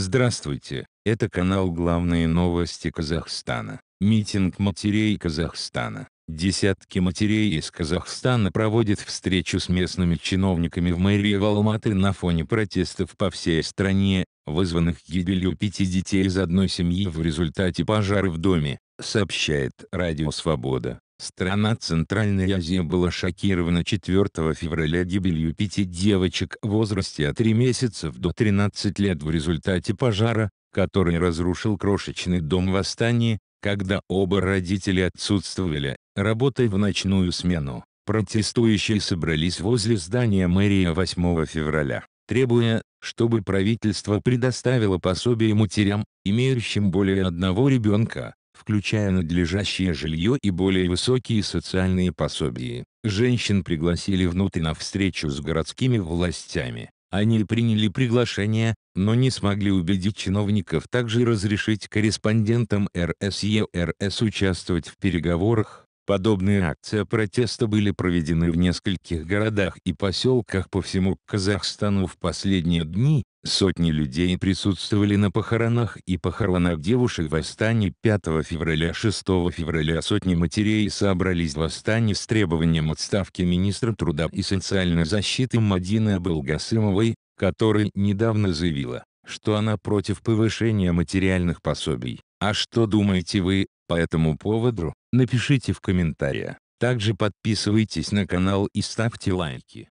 Здравствуйте, это канал «Главные новости Казахстана». Митинг матерей Казахстана. Десятки матерей из Казахстана проводят встречу с местными чиновниками в мэрии Алматы на фоне протестов по всей стране, вызванных гибелью пяти детей из одной семьи в результате пожара в доме, сообщает Радио Свобода. Страна Центральной Азии была шокирована 4 февраля гибелью пяти девочек в возрасте от 3 месяцев до 13 лет в результате пожара, который разрушил крошечный дом в Астане, когда оба родителя отсутствовали, работая в ночную смену. Протестующие собрались возле здания мэрии 8 февраля, требуя, чтобы правительство предоставило пособие матерям, имеющим более одного ребенка, включая надлежащее жилье и более высокие социальные пособия. Женщин пригласили внутрь на встречу с городскими властями. Они приняли приглашение, но не смогли убедить чиновников также разрешить корреспондентам РСЕРС участвовать в переговорах, Подобные акции протеста были проведены в нескольких городах и поселках по всему Казахстану в последние дни, сотни людей присутствовали на похоронах и похоронах девушек В восстаний 5 февраля 6 февраля сотни матерей собрались в восстании с требованием отставки министра труда и социальной защиты Мадины Абылгасымовой, которая недавно заявила, что она против повышения материальных пособий. А что думаете вы, по этому поводу напишите в комментариях. Также подписывайтесь на канал и ставьте лайки.